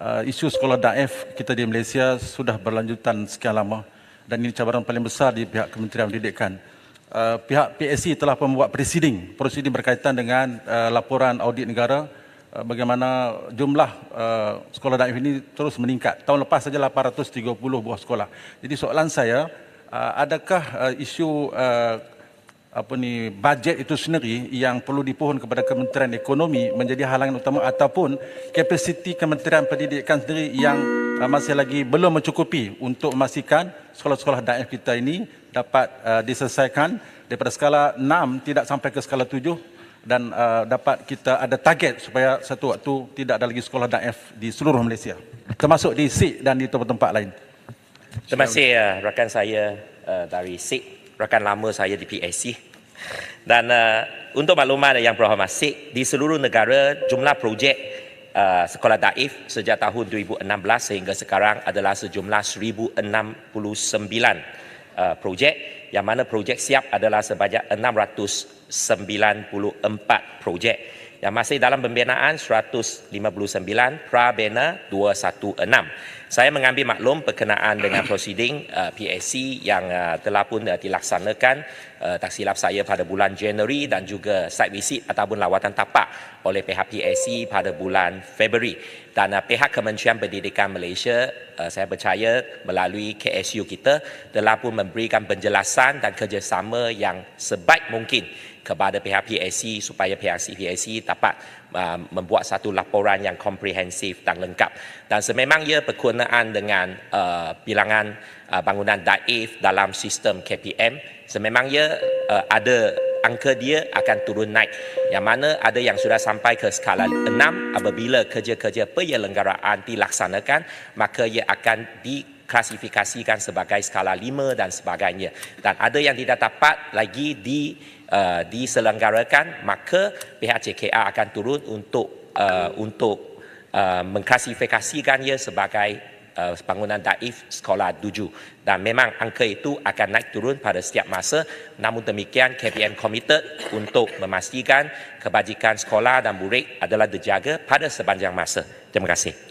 Ah, isu sekolah daif kita di Malaysia sudah berlanjutan sekian lama dan ini cabaran paling besar di pihak Kementerian Pendidikan. Ah, pihak PSC telah membuat presiding, presiding berkaitan dengan ah, laporan audit negara bagaimana jumlah sekolah daif ini terus meningkat. Tahun lepas saja 830 buah sekolah. Jadi soalan saya, adakah isu apa ni budget itu sendiri yang perlu dipohon kepada Kementerian Ekonomi menjadi halangan utama ataupun kapasiti Kementerian Pendidikan sendiri yang uh, masih lagi belum mencukupi untuk memastikan sekolah-sekolah daerah kita ini dapat uh, diselesaikan daripada skala 6 tidak sampai ke skala 7 dan uh, dapat kita ada target supaya satu waktu tidak ada lagi sekolah daif di seluruh Malaysia termasuk di SIG dan di tempat-tempat lain. Terima kasih uh, rakan saya uh, dari SIG, rakan lama saya di PAC. Dan uh, untuk makluman yang berhormati, di seluruh negara jumlah projek uh, sekolah daif sejak tahun 2016 sehingga sekarang adalah sejumlah 1069 uh, eh, projek yang mana projek siap adalah sebanyak 694 projek yang masih dalam pembinaan 159 Prabena 216. Saya mengambil maklum berkenaan dengan prosiding uh, PSC yang uh, telah pun uh, dilaksanakan uh, tak silap saya pada bulan Januari dan juga site visit ataupun lawatan tapak oleh pihak PSC pada bulan Februari dan uh, pihak Kementerian Pendidikan Malaysia uh, saya percaya melalui KSU kita telah pun memberikan penjelasan dan kerjasama yang sebaik mungkin kepada pihak PAC supaya pihak PAC dapat uh, membuat satu laporan yang komprehensif dan lengkap dan sememang ia berkenaan dengan uh, bilangan uh, bangunan daif dalam sistem KPM sememang ia uh, ada angka dia akan turun naik yang mana ada yang sudah sampai ke skala 6 apabila kerja-kerja penyelenggaraan dilaksanakan maka ia akan di diklasifikasikan sebagai skala 5 dan sebagainya dan ada yang tidak dapat lagi di uh, diselenggarakan maka pihak CKA akan turun untuk uh, untuk uh, mengklasifikasikan ia sebagai uh, bangunan daif sekolah 7 dan memang angka itu akan naik turun pada setiap masa namun demikian KPM committed untuk memastikan kebajikan sekolah dan murid adalah dijaga pada sepanjang masa terima kasih